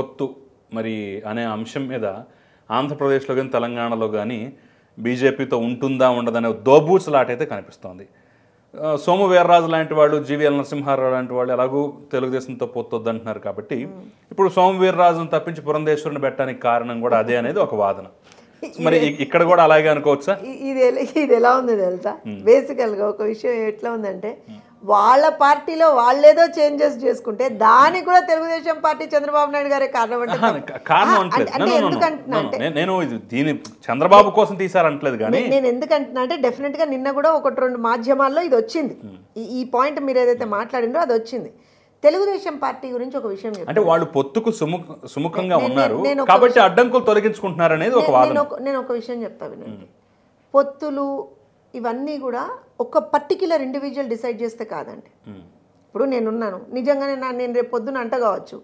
పొత్తు మరి అనే అంశం మీద ఆంధ్రప్రదేశ్లో కానీ తెలంగాణలో కానీ బీజేపీతో ఉంటుందా ఉండదనే దోబూచులాట అయితే కనిపిస్తోంది సోము వీర్రాజు లాంటి వాళ్ళు జీవీఎల్ నరసింహారావు లాంటి వాళ్ళు ఎలాగూ తెలుగుదేశంతో అంటున్నారు కాబట్టి hmm. ఇప్పుడు సోము వీర్రాజును తప్పించి పురంధేశ్వరుని పెట్టడానికి కారణం కూడా అదే అనేది ఒక వాదన మరి ఇక్కడ కూడా అలాగే అనుకోవచ్చా ఇది ఇది ఎలా ఉంది తెలుసా బేసికల్గా hmm. ఒక విషయం ఎట్లా ఉందంటే hmm. వాళ్ళ పార్టీలో వాళ్ళేదో చేంజెస్ చేసుకుంటే దానికి కూడా తెలుగుదేశం పార్టీ చంద్రబాబు నాయుడు గారే కారణం అంటే ఎందుకంటున్నా నేను దీని చంద్రబాబు కోసం తీసారంటలేదు కానీ నేను ఎందుకంటున్నా అంటే డెఫినెట్ గా నిన్న కూడా ఒకటి రెండు మాధ్యమాల్లో ఇది వచ్చింది ఈ పాయింట్ మీరు ఏదైతే మాట్లాడిందో అది వచ్చింది తెలుగుదేశం పార్టీ గురించి ఒక విషయం అంటే వాళ్ళు పొత్తుకు సుముఖంగా ఉన్నారు కాబట్టి అడ్డంకులు తొలగించుకుంటున్నారు అనేది ఒక నేను ఒక విషయం చెప్తా వినండి పొత్తులు ఇవన్నీ కూడా ఒక పర్టిక్యులర్ ఇండివిజువల్ డిసైడ్ చేస్తే కాదండి ఇప్పుడు నేనున్నాను నిజంగానే నా నేను రేపు పొద్దున అంట కావచ్చు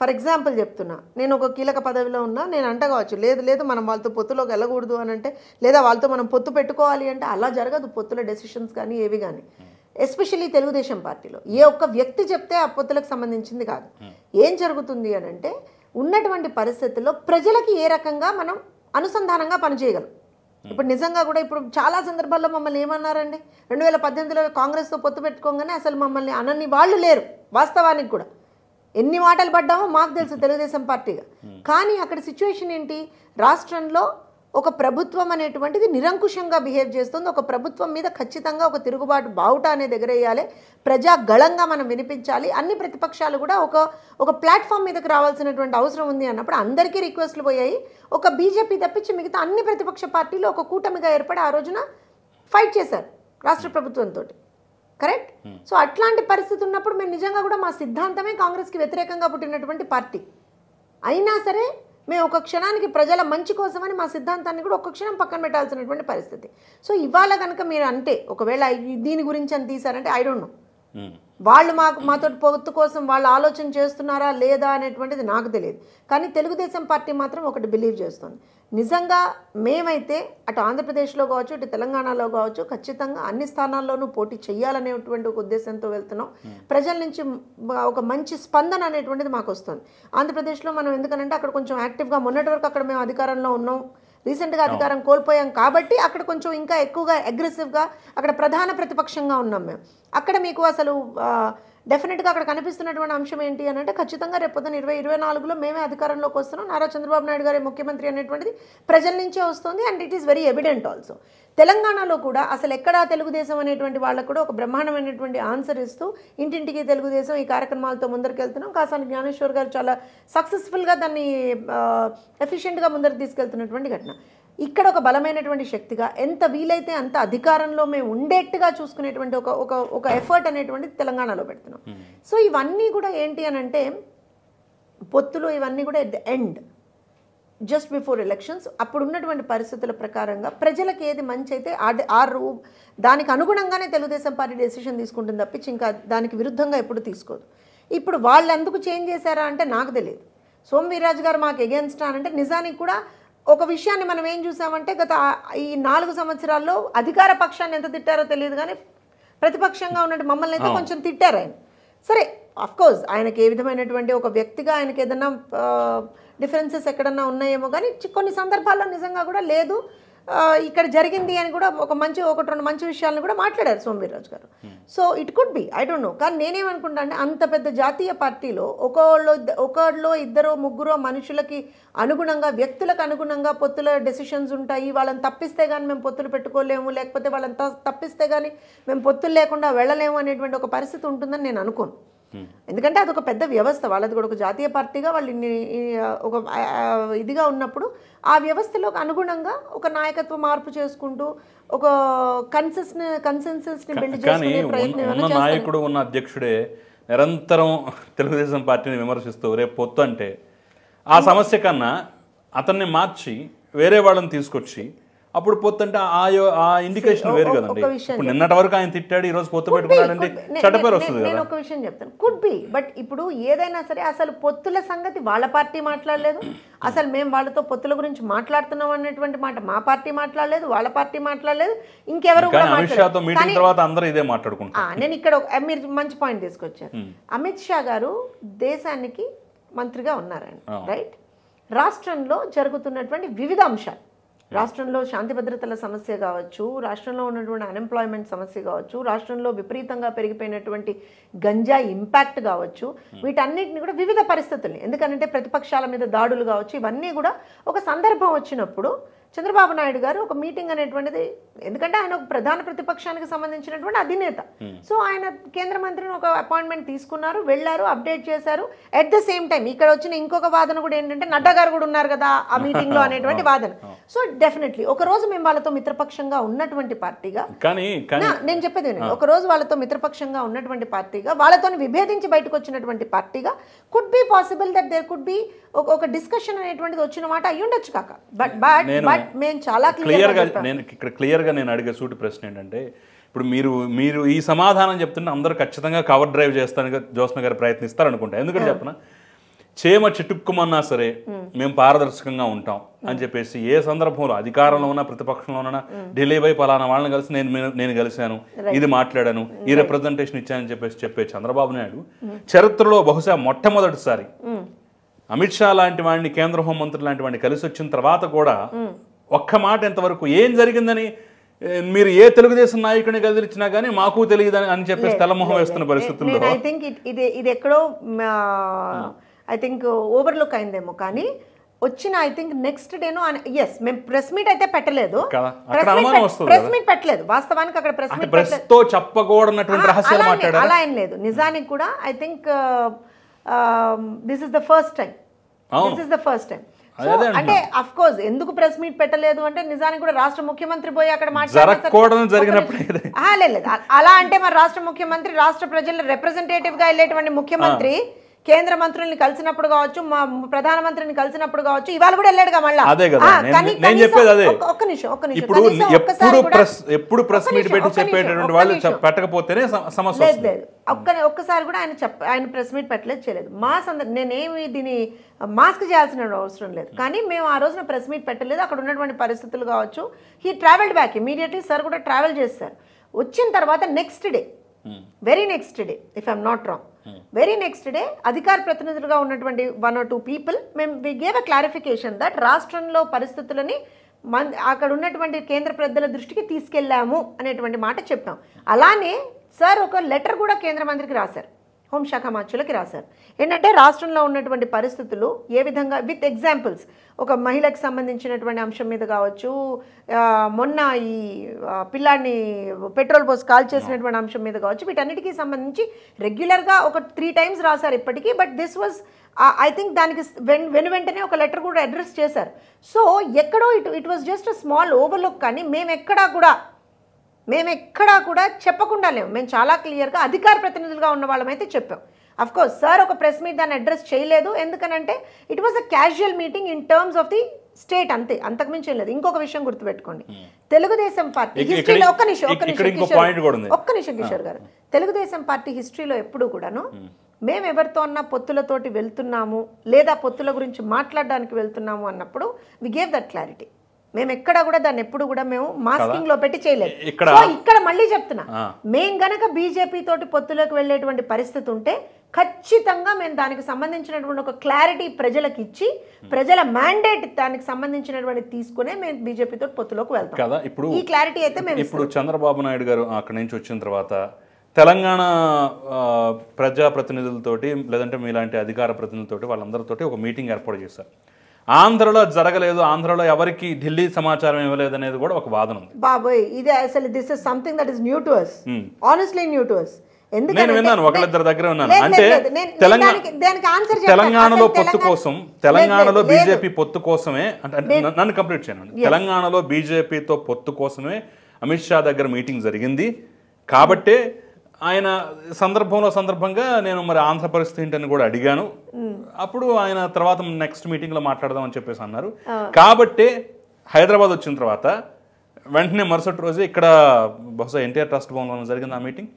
ఫర్ ఎగ్జాంపుల్ చెప్తున్నా నేను ఒక కీలక పదవిలో ఉన్నా నేను అంట కావచ్చు లేదు లేదు మనం వాళ్ళతో పొత్తులోకి వెళ్ళకూడదు అని అంటే లేదా వాళ్ళతో మనం పొత్తు పెట్టుకోవాలి అంటే అలా జరగదు పొత్తుల డెసిషన్స్ కానీ ఏవి కానీ ఎస్పెషల్లీ తెలుగుదేశం పార్టీలో ఏ ఒక్క వ్యక్తి చెప్తే ఆ పొత్తులకు సంబంధించింది కాదు ఏం జరుగుతుంది అని అంటే ఉన్నటువంటి పరిస్థితుల్లో ప్రజలకి ఏ రకంగా మనం అనుసంధానంగా పనిచేయగలం ఇప్పుడు నిజంగా కూడా ఇప్పుడు చాలా సందర్భాల్లో మమ్మల్ని ఏమన్నారండి రెండు వేల పద్దెనిమిదిలో కాంగ్రెస్తో పొత్తు పెట్టుకోగానే అసలు మమ్మల్ని అనని వాళ్ళు లేరు వాస్తవానికి కూడా ఎన్ని మాటలు పడ్డామో మాకు తెలుసు తెలుగుదేశం పార్టీగా కానీ అక్కడ సిచ్యువేషన్ ఏంటి రాష్ట్రంలో ఒక ప్రభుత్వం అనేటువంటిది నిరంకుశంగా బిహేవ్ చేస్తుంది ఒక ప్రభుత్వం మీద ఖచ్చితంగా ఒక తిరుగుబాటు బావుట అనేది ఎగరేయాలి ప్రజా గళంగా మనం వినిపించాలి అన్ని ప్రతిపక్షాలు కూడా ఒక ఒక ప్లాట్ఫామ్ మీదకి రావాల్సినటువంటి అవసరం ఉంది అన్నప్పుడు అందరికీ రిక్వెస్ట్లు పోయాయి ఒక బీజేపీ తప్పించి మిగతా అన్ని ప్రతిపక్ష పార్టీలు ఒక కూటమిగా ఏర్పడి ఆ రోజున ఫైట్ చేశారు రాష్ట్ర ప్రభుత్వంతో కరెక్ట్ సో అట్లాంటి పరిస్థితి ఉన్నప్పుడు మేము నిజంగా కూడా మా సిద్ధాంతమే కాంగ్రెస్కి వ్యతిరేకంగా పుట్టినటువంటి పార్టీ అయినా సరే మేము ఒక క్షణానికి ప్రజల మంచి కోసమని మా సిద్ధాంతాన్ని కూడా ఒక క్షణం పక్కన పెట్టాల్సినటువంటి పరిస్థితి సో ఇవాళ కనుక మీరు అంటే ఒకవేళ దీని గురించి అని తీసారంటే ఐ డోంట్ నో వాళ్ళు మాకు మాతో పొత్తు కోసం వాళ్ళు ఆలోచన చేస్తున్నారా లేదా అనేటువంటిది నాకు తెలియదు కానీ తెలుగుదేశం పార్టీ మాత్రం ఒకటి బిలీవ్ చేస్తుంది నిజంగా మేమైతే అటు ఆంధ్రప్రదేశ్లో కావచ్చు ఇటు తెలంగాణలో కావచ్చు ఖచ్చితంగా అన్ని స్థానాల్లోనూ పోటీ చేయాలనేటువంటి ఒక ఉద్దేశంతో వెళ్తున్నాం ప్రజల నుంచి ఒక మంచి స్పందన అనేటువంటిది మాకు వస్తుంది ఆంధ్రప్రదేశ్లో మనం ఎందుకనంటే అక్కడ కొంచెం యాక్టివ్గా మొన్నటి వరకు అక్కడ మేము అధికారంలో ఉన్నాం రీసెంట్గా అధికారం కోల్పోయాం కాబట్టి అక్కడ కొంచెం ఇంకా ఎక్కువగా అగ్రెసివ్గా అక్కడ ప్రధాన ప్రతిపక్షంగా ఉన్నాం మేము అక్కడ మీకు అసలు డెఫినెట్గా అక్కడ కనిపిస్తున్నటువంటి అంశం ఏంటి అని అంటే ఖచ్చితంగా రేపొద్దున ఇరవై ఇరవై నాలుగులో మేమే అధికారంలోకి వస్తున్నాం నారా చంద్రబాబు నాయుడు గారే ముఖ్యమంత్రి అనేటువంటిది ప్రజల నుంచే వస్తుంది and it is very evident also తెలంగాణలో కూడా అసలు ఎక్కడా తెలుగుదేశం అనేటువంటి వాళ్ళకు కూడా ఒక బ్రహ్మాండమైనటువంటి ఆన్సర్ ఇస్తూ ఇంటింటికి తెలుగుదేశం ఈ కార్యక్రమాలతో వెళ్తున్నాం కాసాని జ్ఞానేశ్వర్ గారు చాలా సక్సెస్ఫుల్గా దాన్ని ఎఫిషియెంట్గా ముందరికి తీసుకెళ్తున్నటువంటి ఘటన ఇక్కడ ఒక బలమైనటువంటి శక్తిగా ఎంత వీలైతే అంత అధికారంలో మేము ఉండేట్టుగా చూసుకునేటువంటి ఒక ఒక ఒక ఎఫర్ట్ అనేటువంటిది తెలంగాణలో పెడుతున్నాం hmm. సో ఇవన్నీ కూడా ఏంటి అని అంటే పొత్తులు ఇవన్నీ కూడా at the end just before elections అప్పుడు ఉన్నటువంటి పరిస్థితుల ప్రకారంగా ప్రజలకు ఏది మంచి అయితే ఆ రూ దానికి అనుగుణంగానే తెలుగుదేశం పార్టీ డెసిషన్ తీసుకుంటుంది తప్పించి ఇంకా దానికి విరుద్ధంగా ఎప్పుడు తీసుకోదు ఇప్పుడు వాళ్ళు ఎందుకు చేంజ్ చేశారా అంటే నాకు తెలియదు సోమవీరాజు గారు మాకు అని అంటే నిజానికి కూడా ఒక విషయాన్ని మనం ఏం చూసామంటే గత ఈ నాలుగు సంవత్సరాల్లో అధికార పక్షాన్ని ఎంత తిట్టారో తెలియదు కానీ ప్రతిపక్షంగా ఉన్నట్టు మమ్మల్ని అయితే కొంచెం తిట్టారు ఆయన సరే అఫ్కోర్స్ ఆయనకి ఏ విధమైనటువంటి ఒక వ్యక్తిగా ఆయనకి ఏదన్నా డిఫరెన్సెస్ ఎక్కడన్నా ఉన్నాయేమో కానీ కొన్ని సందర్భాల్లో నిజంగా కూడా లేదు ఇక్కడ జరిగింది అని కూడా ఒక మంచి ఒకటి రెండు మంచి విషయాలను కూడా మాట్లాడారు సోమవీర్రాజు గారు so it could be I don't know కానీ నేనేమనుకుంటా అంటే అంత పెద్ద జాతీయ పార్టీలో ఒకళ్ళు ఒకళ్ళు ఇద్దరు ముగ్గురు మనుషులకి అనుగుణంగా వ్యక్తులకు అనుగుణంగా పొత్తుల డెసిషన్స్ ఉంటాయి వాళ్ళని తప్పిస్తే కానీ మేము పొత్తులు పెట్టుకోలేము లేకపోతే వాళ్ళని తప్పిస్తే కానీ మేము పొత్తులు లేకుండా వెళ్ళలేము అనేటువంటి ఒక పరిస్థితి ఉంటుందని నేను అనుకోను ఎందుకంటే అదొక పెద్ద వ్యవస్థ వాళ్ళది కూడా ఒక జాతీయ పార్టీగా వాళ్ళు ఇన్ని ఒక ఇదిగా ఉన్నప్పుడు ఆ వ్యవస్థలో అనుగుణంగా ఒక నాయకత్వ మార్పు చేసుకుంటూ ఒక కన్సెస్ కన్సెన్సెస్ ఉన్న నాయకుడు ఉన్న అధ్యక్షుడే నిరంతరం తెలుగుదేశం పార్టీని విమర్శిస్తూ రేపు పొత్తు అంటే ఆ సమస్య కన్నా అతన్ని మార్చి వేరే వాళ్ళని తీసుకొచ్చి అప్పుడు పోతుంటే ఆ ఆ ఇండికేషన్ వేరు కదండి ఇప్పుడు నిన్నటి వరకు ఆయన తిట్టాడు ఈ రోజు పొత్తు పెట్టుకున్నాడంటే చట్టపేరు వస్తుంది నేను ఒక విషయం చెప్తాను కుడ్ బి బట్ ఇప్పుడు ఏదైనా సరే అసలు పొత్తుల సంగతి వాళ్ళ పార్టీ మాట్లాడలేదు అసలు మేము వాళ్ళతో పొత్తుల గురించి మాట్లాడుతున్నాం అనేటువంటి మాట మా పార్టీ మాట్లాడలేదు వాళ్ళ పార్టీ మాట్లాడలేదు ఇంకెవరు మీటింగ్ తర్వాత అందరూ ఇదే నేను ఇక్కడ మీరు మంచి పాయింట్ తీసుకొచ్చాను అమిత్ షా గారు దేశానికి మంత్రిగా ఉన్నారండి రైట్ రాష్ట్రంలో జరుగుతున్నటువంటి వివిధ అంశాలు రాష్ట్రంలో శాంతి భద్రతల సమస్య కావచ్చు రాష్ట్రంలో ఉన్నటువంటి అన్ఎంప్లాయ్మెంట్ సమస్య కావచ్చు రాష్ట్రంలో విపరీతంగా పెరిగిపోయినటువంటి గంజా ఇంపాక్ట్ కావచ్చు hmm. వీటన్నిటిని కూడా వివిధ పరిస్థితుల్ని ఎందుకంటే ప్రతిపక్షాల మీద దాడులు కావచ్చు ఇవన్నీ కూడా ఒక సందర్భం వచ్చినప్పుడు చంద్రబాబు నాయుడు గారు ఒక మీటింగ్ అనేటువంటిది ఎందుకంటే ఆయన ఒక ప్రధాన ప్రతిపక్షానికి సంబంధించినటువంటి అధినేత hmm. సో ఆయన కేంద్ర మంత్రిని ఒక అపాయింట్మెంట్ తీసుకున్నారు వెళ్ళారు అప్డేట్ చేశారు అట్ ద సేమ్ టైం ఇక్కడ వచ్చిన ఇంకొక వాదన కూడా ఏంటంటే నడ్డా గారు కూడా ఉన్నారు కదా ఆ మీటింగ్ లో అనేటువంటి వాదన సో డెఫినెట్లీ ఒక రోజు మేము వాళ్ళతో మిత్రపక్షంగా ఉన్నటువంటి పార్టీగా కానీ నేను చెప్పేది ఒక రోజు వాళ్ళతో మిత్రపక్షంగా ఉన్నటువంటి పార్టీగా వాళ్ళతో విభేదించి బయటకు వచ్చినటువంటి పార్టీగా could be possible that there could be ఒక డిస్కషన్ అనేటువంటిది వచ్చిన మాట అయ్యుండొచ్చు కాక బట్ బట్ బట్ మేము చాలా క్లియర్గా నేను ఇక్కడ క్లియర్గా నేను అడిగే సూటి ప్రశ్న ఏంటంటే ఇప్పుడు మీరు మీరు ఈ సమాధానం చెప్తున్న అందరూ ఖచ్చితంగా కవర్ డ్రైవ్ చేస్తానికి జోస్న గారు ప్రయత్నిస్తారు అనుకుంటా ఎందుకంటే చెప్తున్నా చేమ చిటుక్కుమన్నా సరే మేము పారదర్శకంగా ఉంటాం అని చెప్పేసి ఏ సందర్భంలో అధికారంలో ఉన్న ప్రతిపక్షంలో ఉన్నా ఢిల్లీ బై పలానా వాళ్ళని కలిసి నేను నేను కలిశాను ఇది మాట్లాడాను ఈ రిప్రజెంటేషన్ ఇచ్చానని చెప్పేసి చెప్పే చంద్రబాబు నాయుడు చరిత్రలో బహుశా మొట్టమొదటిసారి అమిత్ షా లాంటి వాడిని కేంద్ర హోంమంత్రి లాంటి వాడిని కలిసి వచ్చిన తర్వాత కూడా ఒక్క మాట ఎంతవరకు ఏం జరిగిందని మీరు ఏ తెలుగుదేశం నాయకుడిని కదిలిచ్చినా కానీ మాకు తెలియదు అని చెప్పేసి తలమొహం వేస్తున్న పరిస్థితుల్లో ఐ థింక్ ఇది ఇది ఎక్కడో ఐ థింక్ ఓవర్లుక్ అయిందేమో కానీ వచ్చిన ఐ థింక్ నెక్స్ట్ డేను ఎస్ మేము ప్రెస్ మీట్ అయితే పెట్టలేదు ప్రెస్ మీట్ పెట్టలేదు వాస్తవానికి అక్కడ ప్రెస్ మీట్ ప్రెస్ తో చెప్పకూడనటువంటి రహస్యాలు అలా ఏం లేదు నిజానికి కూడా I think this is the first time this is the first time అంటే అఫ్ కోర్స్ ఎందుకు ప్రెస్ మీట్ పెట్టలేదు అంటే నిజానికి కూడా రాష్ట్ర ముఖ్యమంత్రి పోయి అక్కడ మాట్లాడకూడదు అలా అంటే మరి రాష్ట్ర ముఖ్యమంత్రి రాష్ట్ర ప్రజల రిప్రజెంటేటివ్ గా వెళ్ళేటువంటి ముఖ్యమంత్రి కేంద్ర మంత్రుల్ని కలిసినప్పుడు కావచ్చు మా ప్రధానమంత్రిని కలిసినప్పుడు కావచ్చు ఇవాళ కూడా వెళ్ళాడుగా మళ్ళీ కదా ఒక్క నిమిషం ఒక్క నిమిషం ఎప్పుడు ప్రెస్ మీట్ పెట్టి ఒక్కసారి కూడా ఆయన ఆయన ప్రెస్ మీట్ పెట్టలేదు చేయలేదు మా సందర్ నేనేమి దీని మాస్క్ చేయాల్సిన అవసరం లేదు కానీ మేము ఆ రోజున ప్రెస్ మీట్ పెట్టలేదు అక్కడ ఉన్నటువంటి పరిస్థితులు కావచ్చు he travelled back immediately sir కూడా ట్రావెల్ చేస్తారు వచ్చిన తర్వాత next day very next day if I'm not wrong very next day అధికార ప్రతినిధులుగా ఉన్నటువంటి వన్ ఆర్ టూ పీపుల్ మేము we gave a clarification that రాష్ట్రంలో పరిస్థితులని మన్ అక్కడ ఉన్నటువంటి కేంద్ర పెద్దల దృష్టికి తీసుకెళ్ళాము అనేటువంటి మాట చెప్పాం అలానే సార్ ఒక లెటర్ కూడా కేంద్ర మంత్రికి రాశారు హోంశాఖ మార్చులకి రాశారు ఏంటంటే రాష్ట్రంలో ఉన్నటువంటి పరిస్థితులు ఏ విధంగా విత్ ఎగ్జాంపుల్స్ ఒక మహిళకి సంబంధించినటువంటి అంశం మీద కావచ్చు మొన్న ఈ పిల్లాన్ని పెట్రోల్ పోసి కాల్ చేసినటువంటి అంశం మీద కావచ్చు వీటన్నిటికీ సంబంధించి రెగ్యులర్గా ఒక త్రీ టైమ్స్ రాశారు ఇప్పటికీ but this was I think దానికి వెను వెంటనే ఒక లెటర్ కూడా అడ్రస్ చేశారు సో ఎక్కడో it it was just small overlook కానీ మేము ఎక్కడా కూడా మేము ఎక్కడా కూడా చెప్పకుండా లేము మేము చాలా క్లియర్గా అధికార ప్రతినిధులుగా ఉన్న వాళ్ళమైతే చెప్పాం కోర్స్ సార్ ఒక ప్రెస్ మీట్ దాన్ని అడ్రస్ చేయలేదు ఎందుకనంటే it was a casual meeting in terms of the state అంతే అంతకుమించి లేదు ఇంకొక విషయం గుర్తుపెట్టుకోండి hmm. తెలుగుదేశం పార్టీ హిస్టరీలో ఒక్క నిమిషం ఒక్క నిమిషం ఒక్క నిమిషం కిషోర్ hmm. గారు తెలుగుదేశం పార్టీ హిస్టరీలో ఎప్పుడు కూడాను hmm. మేము ఎవరితో అన్నా పొత్తులతోటి వెళ్తున్నాము లేదా పొత్తుల గురించి మాట్లాడడానికి వెళ్తున్నాము అన్నప్పుడు వి గేవ్ దట్ క్లారిటీ మేము ఎక్కడ కూడా దాన్ని ఎప్పుడు కూడా మేము మాస్కింగ్ లో పెట్టి చేయలేదు ఇక్కడ మళ్ళీ చెప్తున్నా మేము గనక బీజేపీ తోటి పొత్తులోకి వెళ్ళేటువంటి పరిస్థితి ఉంటే ఖచ్చితంగా మేము దానికి సంబంధించినటువంటి ఒక క్లారిటీ ప్రజలకు ఇచ్చి ప్రజల మ్యాండేట్ దానికి సంబంధించినటువంటి తీసుకునే మేము బీజేపీతో పొత్తులోకి వెళ్తాం కదా ఇప్పుడు ఈ క్లారిటీ అయితే మేము ఇప్పుడు చంద్రబాబు నాయుడు గారు అక్కడ నుంచి వచ్చిన తర్వాత తెలంగాణ ప్రజాప్రతినిధులతోటి లేదంటే మీలాంటి అధికార ప్రతినిధులతోటి వాళ్ళందరితోటి ఒక మీటింగ్ ఏర్పాటు చేశారు ఆంధ్రలో జరగలేదు ఆంధ్రలో ఎవరికి ఢిల్లీ సమాచారం ఇవ్వలేదు అనేది కూడా ఒక వాదన ఉంది బాబోయ్ ఇది అసలు this is something that is new to us honestly new to us నేను విన్నాను ఒకళ్ళిద్దరి దగ్గర ఉన్నాను అంటే తెలంగాణ తెలంగాణలో పొత్తు కోసం తెలంగాణలో బీజేపీ పొత్తు కోసమే అంటే నన్ను కంప్లీట్ చేయను తెలంగాణలో బీజేపీతో పొత్తు కోసమే అమిత్ షా దగ్గర మీటింగ్ జరిగింది కాబట్టే ఆయన సందర్భంలో సందర్భంగా నేను మరి ఆంధ్ర పరిస్థితి ఏంటని కూడా అడిగాను అప్పుడు ఆయన తర్వాత నెక్స్ట్ లో మాట్లాడదాం అని చెప్పేసి అన్నారు కాబట్టే హైదరాబాద్ వచ్చిన తర్వాత వెంటనే మరుసటి రోజు ఇక్కడ బహుశా ఎన్టీఆర్ ట్రస్ట్ భవన్లో జరిగింది ఆ మీటింగ్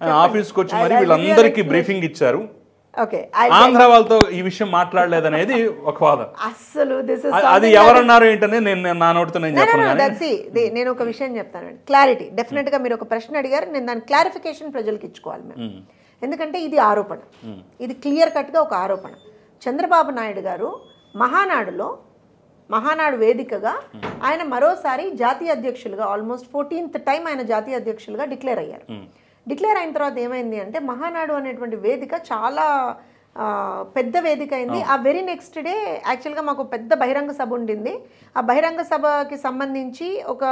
ఆయన ఆఫీస్కి వచ్చి మరి వీళ్ళందరికీ బ్రీఫింగ్ ఇచ్చారు ఓకే ఆంధ్ర వాళ్ళతో ఈ విషయం మాట్లాడలేదనేది ఒక వాదం అసలు దిస్ అది ఎవరన్నారు ఏంటనే నేను నా నోటితో నేను ఒక విషయం చెప్తాను క్లారిటీ డెఫినెట్ గా మీరు ఒక ప్రశ్న అడిగారు నేను దాని క్లారిఫికేషన్ ప్రజలకు ఇచ్చుకోవాలి మేము hmm. ఎందుకంటే ఇది ఆరోపణ hmm. ఇది క్లియర్ కట్ గా ఒక ఆరోపణ చంద్రబాబు నాయుడు గారు మహానాడులో మహానాడు వేదికగా hmm. ఆయన మరోసారి జాతీయ అధ్యక్షులుగా ఆల్మోస్ట్ ఫోర్టీన్త్ టైం ఆయన జాతీయ అధ్యక్షులుగా డిక్లేర్ అయ్యారు డిక్లేర్ అయిన తర్వాత ఏమైంది అంటే మహానాడు అనేటువంటి వేదిక చాలా పెద్ద వేదిక అయింది ఆ వెరీ నెక్స్ట్ డే యాక్చువల్గా మాకు పెద్ద బహిరంగ సభ ఉండింది ఆ బహిరంగ సభకి సంబంధించి ఒక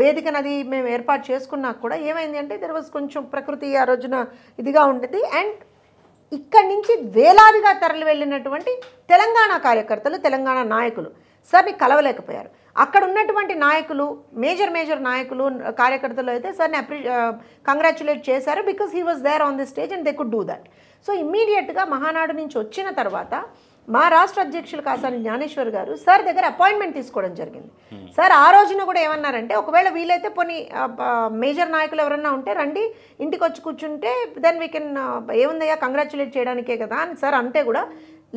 వేదికనది మేము ఏర్పాటు చేసుకున్నా కూడా ఏమైంది అంటే దెర్ వాజ్ కొంచెం ప్రకృతి ఆ రోజున ఇదిగా ఉండేది అండ్ ఇక్కడి నుంచి వేలాదిగా తరలి వెళ్ళినటువంటి తెలంగాణ కార్యకర్తలు తెలంగాణ నాయకులు సార్ని కలవలేకపోయారు అక్కడ ఉన్నటువంటి నాయకులు మేజర్ మేజర్ నాయకులు కార్యకర్తలు అయితే సార్ని అప్రి కంగ్రాచులేట్ చేశారు because he was there on the stage and they could do that so ఇమ్మీడియట్గా మహానాడు నుంచి వచ్చిన తర్వాత మా రాష్ట్ర అధ్యక్షులు కాసాని జ్ఞానేశ్వర్ గారు సార్ దగ్గర అపాయింట్మెంట్ తీసుకోవడం జరిగింది hmm. సార్ ఆ రోజున కూడా ఏమన్నారంటే ఒకవేళ వీలైతే పోనీ మేజర్ నాయకులు ఎవరన్నా ఉంటే రండి ఇంటికి వచ్చి కూర్చుంటే దెన్ వీ కెన్ ఏముందయ్యా కంగ్రాచులేట్ చేయడానికే కదా అని సార్ అంటే కూడా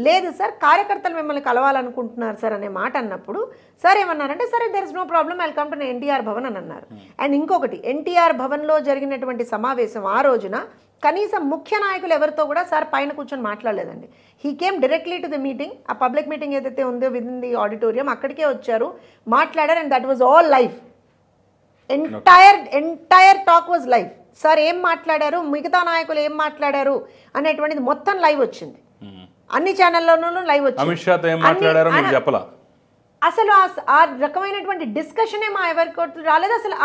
లేదు సార్ కార్యకర్తలు మిమ్మల్ని కలవాలనుకుంటున్నారు సార్ అనే మాట అన్నప్పుడు సార్ ఏమన్నారంటే సరే there is no problem welcome to NTR Bhavan అని అన్నారు అండ్ ఇంకొకటి ఎన్టీఆర్ భవన్లో జరిగినటువంటి సమావేశం ఆ రోజున కనీసం ముఖ్య నాయకులు ఎవరితో కూడా సార్ పైన కూర్చొని మాట్లాడలేదండి he came directly to the meeting ఆ పబ్లిక్ మీటింగ్ ఏదైతే ఉందో విత్ ఇన్ ది ఆడిటోరియం అక్కడికే వచ్చారు మాట్లాడారు and that was all life entire entire talk was life sir ఏం మాట్లాడారు మిగతా నాయకులు ఏం మాట్లాడారు అనేటువంటిది మొత్తం లైవ్ వచ్చింది అన్ని ఛానల్లోనూ లైవ్ వచ్చింది అసలు ఆ రకమైనటువంటి డిస్కషనే మా ఎవరికి రాలేదు అసలు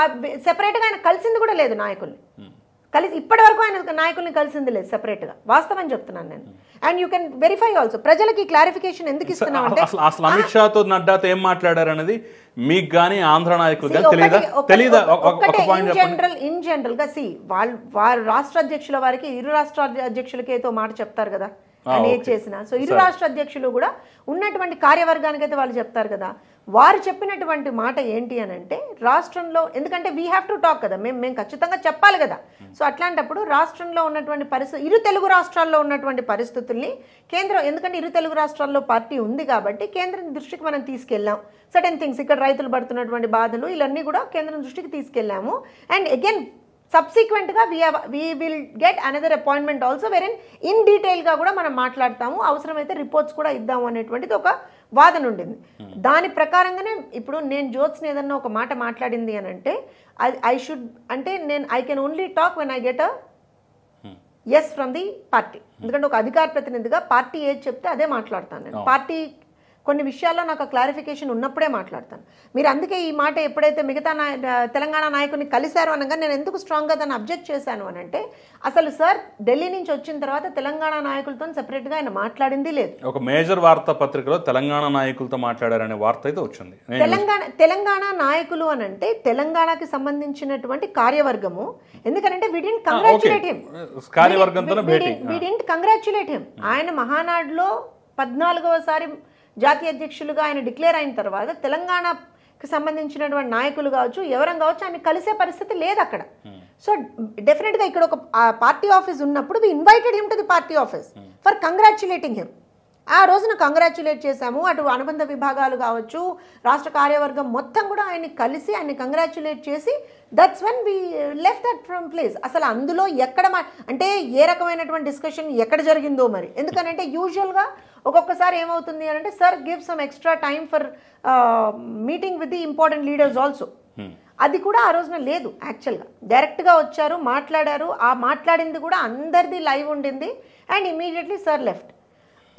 సెపరేట్ గా ఆయన కలిసింది కూడా లేదు నాయకుల్ని hmm. కలిసి ఇప్పటి వరకు ఆయన నాయకుల్ని కలిసింది లేదు సెపరేట్ గా వాస్తవం చెప్తున్నాను నేను and you can verify also ప్రజలకి క్లారిఫికేషన్ ఎందుకు ఇస్తున్నా అంటే అసలు అమిత్ షాతో నడ్డాతో ఏం మాట్లాడారు అనేది మీకు కానీ ఆంధ్ర నాయకులు ఇన్ జనరల్ ఇన్ జనరల్ గా సి వాళ్ళు వారు రాష్ట్ర అధ్యక్షుల వారికి ఇరు రాష్ట్ర అధ్యక్షులకి ఏదో మాట చెప్తారు కదా అనేది చేసిన సో ఇరు రాష్ట్ర అధ్యక్షులు కూడా ఉన్నటువంటి కార్యవర్గానికి అయితే వాళ్ళు చెప్తారు కదా వారు చెప్పినటువంటి మాట ఏంటి అని అంటే రాష్ట్రంలో ఎందుకంటే వీ హ్యావ్ టు టాక్ కదా మేము మేము ఖచ్చితంగా చెప్పాలి కదా hmm. సో అట్లాంటప్పుడు రాష్ట్రంలో ఉన్నటువంటి పరిస్థితి ఇరు తెలుగు రాష్ట్రాల్లో ఉన్నటువంటి పరిస్థితుల్ని కేంద్రం ఎందుకంటే ఇరు తెలుగు రాష్ట్రాల్లో పార్టీ ఉంది కాబట్టి కేంద్రం దృష్టికి మనం తీసుకెళ్ళాం సటన్ థింగ్స్ ఇక్కడ రైతులు పడుతున్నటువంటి బాధలు ఇవన్నీ కూడా కేంద్రం దృష్టికి తీసుకెళ్ళాము అండ్ అగైన్ సబ్సిక్వెంట్గా we we will get another appointment also very in డీటెయిల్గా కూడా మనం మాట్లాడతాము అవసరమైతే రిపోర్ట్స్ కూడా ఇద్దాము అనేటువంటిది ఒక వాదన ఉండింది hmm. దాని ప్రకారంగానే ఇప్పుడు నేను జ్యోత్స్ని ఏదన్నా ఒక మాట మాట్లాడింది అని అంటే ఐ ఐ షుడ్ అంటే నేను I can only talk when I get a yes from the party ఎందుకంటే ఒక అధికార ప్రతినిధిగా పార్టీ ఏది చెప్తే అదే మాట్లాడతాను నేను పార్టీ కొన్ని విషయాల్లో నాకు క్లారిఫికేషన్ ఉన్నప్పుడే మాట్లాడతాను మీరు అందుకే ఈ మాట ఎప్పుడైతే మిగతా నాయ తెలంగాణ నాయకుని కలిశారు అనగా నేను ఎందుకు స్ట్రాంగ్గా దాన్ని అబ్జెక్ట్ చేశాను అని అంటే అసలు సార్ ఢిల్లీ నుంచి వచ్చిన తర్వాత తెలంగాణ నాయకులతో సెపరేట్గా ఆయన మాట్లాడింది లేదు ఒక మేజర్ వార్తా పత్రికలో తెలంగాణ నాయకులతో మాట్లాడారనే వార్త అయితే వచ్చింది తెలంగాణ తెలంగాణ నాయకులు అని అంటే తెలంగాణకి సంబంధించినటువంటి కార్యవర్గము ఎందుకంటే వి కంగ్రాచులేట్ హిమ్ కార్యవర్గంతో కంగ్రాచులేట్ హిమ్ ఆయన మహానాడులో పద్నాలుగవసారి జాతీయ అధ్యక్షులుగా ఆయన డిక్లేర్ అయిన తర్వాత తెలంగాణకు సంబంధించినటువంటి నాయకులు కావచ్చు ఎవరం కావచ్చు ఆయన కలిసే పరిస్థితి లేదు అక్కడ hmm. సో డెఫినెట్గా ఇక్కడ ఒక పార్టీ ఆఫీస్ ఉన్నప్పుడు we invited him to the party office for congratulating him ఆ రోజున కంగ్రాచులేట్ చేశాము అటు అనుబంధ విభాగాలు కావచ్చు రాష్ట్ర కార్యవర్గం మొత్తం కూడా ఆయన్ని కలిసి ఆయన్ని కంగ్రాచులేట్ చేసి that's one we left that from place అసలు అందులో ఎక్కడ అంటే ఏ రకమైనటువంటి డిస్కషన్ ఎక్కడ జరిగిందో మరి ఎందుకనంటే యూజువల్గా ఒక్కొక్కసారి ఏమవుతుంది అని అంటే sir give some extra time for meeting with the important leaders also అది కూడా ఆ రోజున లేదు యాక్చువల్గా డైరెక్ట్గా వచ్చారు మాట్లాడారు ఆ మాట్లాడింది కూడా అందరిది లైవ్ ఉండింది అండ్ ఇమీడియట్లీ సార్ లెఫ్ట్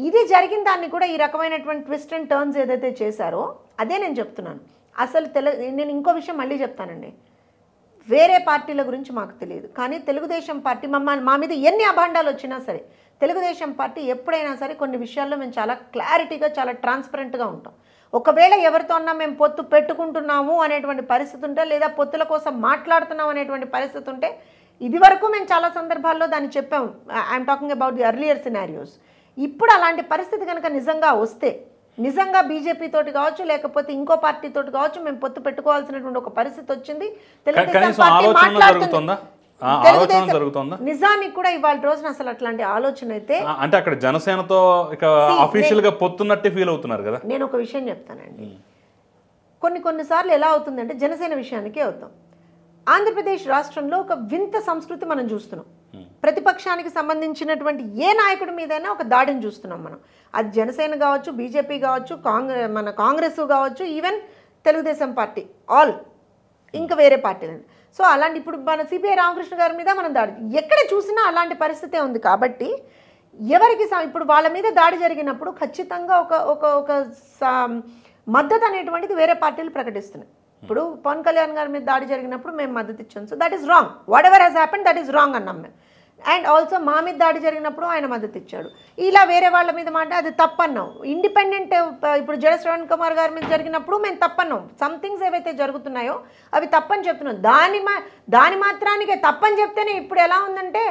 ఇది జరిగిన దాన్ని కూడా ఈ రకమైనటువంటి ట్విస్ట్ అండ్ టర్న్స్ ఏదైతే చేశారో అదే నేను చెప్తున్నాను అసలు తెల నేను ఇంకో విషయం మళ్ళీ చెప్తానండి వేరే పార్టీల గురించి మాకు తెలియదు కానీ తెలుగుదేశం పార్టీ మమ్మల్ని మా మీద ఎన్ని అభాండాలు వచ్చినా సరే తెలుగుదేశం పార్టీ ఎప్పుడైనా సరే కొన్ని విషయాల్లో మేము చాలా క్లారిటీగా చాలా ట్రాన్స్పరెంట్గా ఉంటాం ఒకవేళ ఎవరితో అన్నా మేము పొత్తు పెట్టుకుంటున్నాము అనేటువంటి పరిస్థితి ఉంటే లేదా పొత్తుల కోసం మాట్లాడుతున్నాం అనేటువంటి పరిస్థితి ఉంటే ఇది వరకు మేము చాలా సందర్భాల్లో దాన్ని చెప్పాం I'm talking about the earlier scenarios ఇప్పుడు అలాంటి పరిస్థితి కనుక నిజంగా వస్తే నిజంగా బీజేపీ తోటి కావచ్చు లేకపోతే ఇంకో పార్టీ తోటి కావచ్చు మేము పొత్తు పెట్టుకోవాల్సినటువంటి ఒక పరిస్థితి వచ్చింది తెలుగుదేశం పార్టీ మాట్లాడుతుంది ఆలోచన జరుగుతుందా నిజానికి కూడా ఇవాళ రోజున అసలు అట్లాంటి ఆలోచన అయితే అంటే అక్కడ జనసేనతో ఇక అఫీషియల్ గా పొత్తున్నట్టే ఫీల్ అవుతున్నారు కదా నేను ఒక విషయం చెప్తానండి hmm. కొన్ని కొన్నిసార్లు ఎలా అవుతుందంటే జనసేన విషయానికి అవుతాం ఆంధ్రప్రదేశ్ రాష్ట్రంలో ఒక వింత సంస్కృతి మనం చూస్తున్నాం hmm. ప్రతిపక్షానికి సంబంధించినటువంటి ఏ నాయకుడి మీదైనా ఒక దాడిని చూస్తున్నాం మనం అది జనసేన కావచ్చు బీజేపీ కావచ్చు కాంగ్రెస్ మన కాంగ్రెస్ కావచ్చు ఈవెన్ తెలుగుదేశం పార్టీ ఆల్ ఇంకా వేరే పార్టీలు సో అలాంటి ఇప్పుడు మన సిపిఐ రామకృష్ణ గారి మీద మనం దాడి ఎక్కడ చూసినా అలాంటి పరిస్థితే ఉంది కాబట్టి ఎవరికి ఇప్పుడు వాళ్ళ మీద దాడి జరిగినప్పుడు ఖచ్చితంగా ఒక ఒక ఒక మద్దతు అనేటువంటిది వేరే పార్టీలు ప్రకటిస్తున్నాయి ఇప్పుడు పవన్ కళ్యాణ్ గారి మీద దాడి జరిగినప్పుడు మేము మద్దతు ఇచ్చాం so that is wrong whatever has happen that is wrong అన్నాం మేము అండ్ ఆల్సో మా మీద దాడి జరిగినప్పుడు ఆయన మద్దతు ఇచ్చాడు ఇలా వేరే వాళ్ళ మీద మాట అది తప్పన్నాం ఇండిపెండెంట్ ఇప్పుడు జడ శ్రవణ్ కుమార్ గారి మీద జరిగినప్పుడు మేము తప్పన్నాం సంథింగ్స్ ఏవైతే జరుగుతున్నాయో అవి తప్పని చెప్తున్నాం దాని మా దాని మాత్రానికే తప్పని చెప్తేనే ఇప్పుడు ఎలా ఉందంటే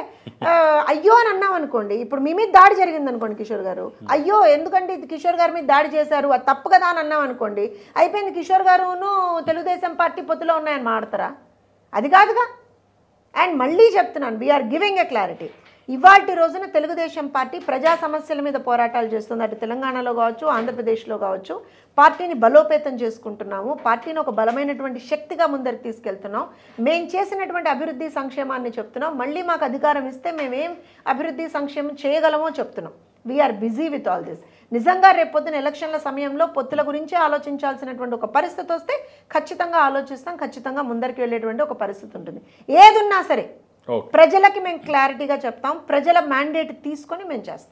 అయ్యో అని అన్నాం అనుకోండి ఇప్పుడు మీ మీద దాడి జరిగింది అనుకోండి కిషోర్ గారు అయ్యో ఎందుకంటే ఇది కిషోర్ గారి మీద దాడి చేశారు అది తప్పు కదా అని అన్నాం అనుకోండి అయిపోయింది కిషోర్ గారును తెలుగుదేశం పార్టీ పొత్తులో ఉన్నాయని మాడతారా అది కాదుగా అండ్ మళ్ళీ చెప్తున్నాను వీఆర్ గివింగ్ ఎ క్లారిటీ ఇవాటి రోజున తెలుగుదేశం పార్టీ ప్రజా సమస్యల మీద పోరాటాలు చేస్తుంది అటు తెలంగాణలో కావచ్చు ఆంధ్రప్రదేశ్లో కావచ్చు పార్టీని బలోపేతం చేసుకుంటున్నాము పార్టీని ఒక బలమైనటువంటి శక్తిగా ముందరికి తీసుకెళ్తున్నాం మేము చేసినటువంటి అభివృద్ధి సంక్షేమాన్ని చెప్తున్నాం మళ్ళీ మాకు అధికారం ఇస్తే మేమేం అభివృద్ధి సంక్షేమం చేయగలమో చెప్తున్నాం we are busy with all this నిజంగా రేపొద్దున ఎలక్షన్ల సమయంలో పొత్తుల గురించి ఆలోచించాల్సినటువంటి ఒక పరిస్థితి వస్తే ఖచ్చితంగా ఆలోచిస్తాం ఖచ్చితంగా ముందరికి వెళ్ళేటువంటి ఒక పరిస్థితి ఉంటుంది ఏదున్నా సరే ప్రజలకి మేము క్లారిటీగా చెప్తాం ప్రజల మ్యాండేట్ తీసుకొని మేము చేస్తాం